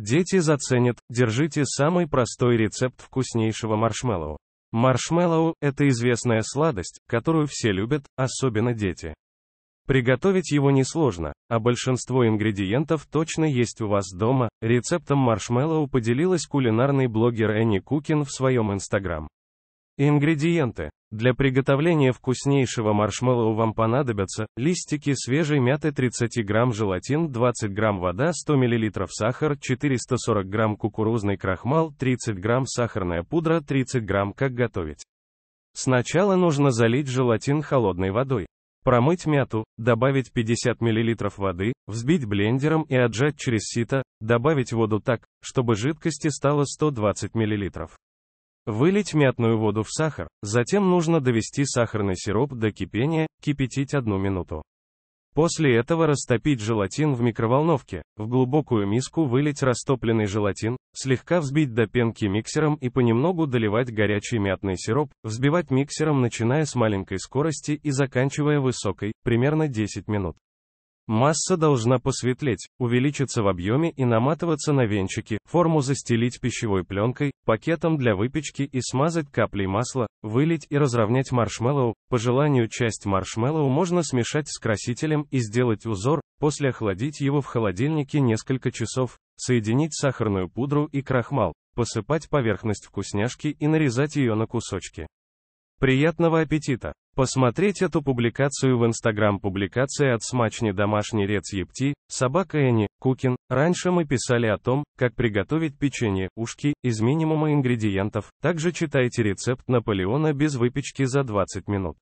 Дети заценят, держите самый простой рецепт вкуснейшего маршмеллоу. Маршмеллоу – это известная сладость, которую все любят, особенно дети. Приготовить его несложно, а большинство ингредиентов точно есть у вас дома. Рецептом маршмеллоу поделилась кулинарный блогер Энни Кукин в своем инстаграм. Ингредиенты. Для приготовления вкуснейшего маршмеллоу вам понадобятся листики свежей мяты 30 грамм желатин, 20 грамм вода, 100 миллилитров сахар, 440 грамм кукурузный крахмал, 30 грамм сахарная пудра, 30 грамм. Как готовить? Сначала нужно залить желатин холодной водой. Промыть мяту, добавить 50 мл воды, взбить блендером и отжать через сито, добавить воду так, чтобы жидкости стало 120 мл. Вылить мятную воду в сахар, затем нужно довести сахарный сироп до кипения, кипятить одну минуту. После этого растопить желатин в микроволновке, в глубокую миску вылить растопленный желатин, слегка взбить до пенки миксером и понемногу доливать горячий мятный сироп, взбивать миксером начиная с маленькой скорости и заканчивая высокой, примерно 10 минут. Масса должна посветлеть, увеличиться в объеме и наматываться на венчики, форму застелить пищевой пленкой, пакетом для выпечки и смазать каплей масла, вылить и разровнять маршмеллоу. По желанию часть маршмеллоу можно смешать с красителем и сделать узор, после охладить его в холодильнике несколько часов, соединить сахарную пудру и крахмал, посыпать поверхность вкусняшки и нарезать ее на кусочки. Приятного аппетита! Посмотреть эту публикацию в Инстаграм. Публикация от смачни домашний рец епти, собака Энни, Кукин. Раньше мы писали о том, как приготовить печенье, ушки, из минимума ингредиентов. Также читайте рецепт Наполеона без выпечки за 20 минут.